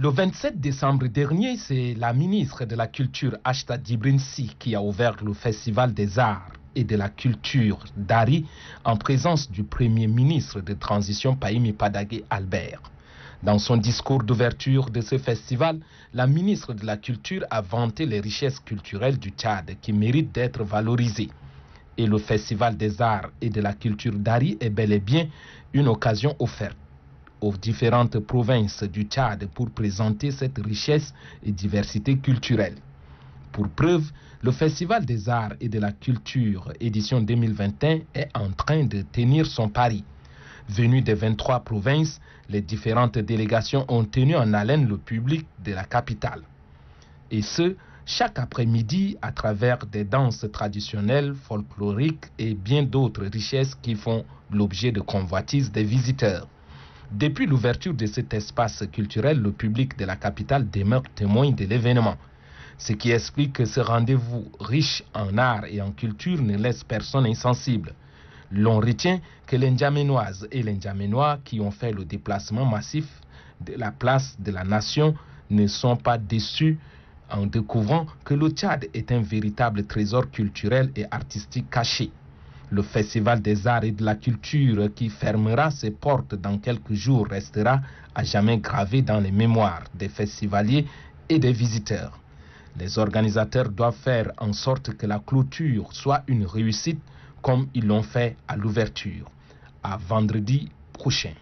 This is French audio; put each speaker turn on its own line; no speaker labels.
Le 27 décembre dernier, c'est la ministre de la Culture, Ashtad Dibrinsi, qui a ouvert le Festival des Arts et de la Culture d'Ari en présence du Premier ministre de Transition, Paimi Padagé Albert. Dans son discours d'ouverture de ce festival, la ministre de la Culture a vanté les richesses culturelles du Tchad qui méritent d'être valorisées. Et le Festival des Arts et de la Culture d'Ari est bel et bien une occasion offerte aux différentes provinces du Tchad pour présenter cette richesse et diversité culturelle. Pour preuve, le Festival des arts et de la culture édition 2021 est en train de tenir son pari. Venus des 23 provinces, les différentes délégations ont tenu en haleine le public de la capitale. Et ce, chaque après-midi à travers des danses traditionnelles, folkloriques et bien d'autres richesses qui font l'objet de convoitises des visiteurs. Depuis l'ouverture de cet espace culturel, le public de la capitale demeure témoin de l'événement. Ce qui explique que ce rendez-vous riche en art et en culture ne laisse personne insensible. L'on retient que les N'Djaménoises et les N'Djaménois qui ont fait le déplacement massif de la place de la nation ne sont pas déçus en découvrant que le Tchad est un véritable trésor culturel et artistique caché. Le Festival des arts et de la culture qui fermera ses portes dans quelques jours restera à jamais gravé dans les mémoires des festivaliers et des visiteurs. Les organisateurs doivent faire en sorte que la clôture soit une réussite comme ils l'ont fait à l'ouverture. À vendredi prochain.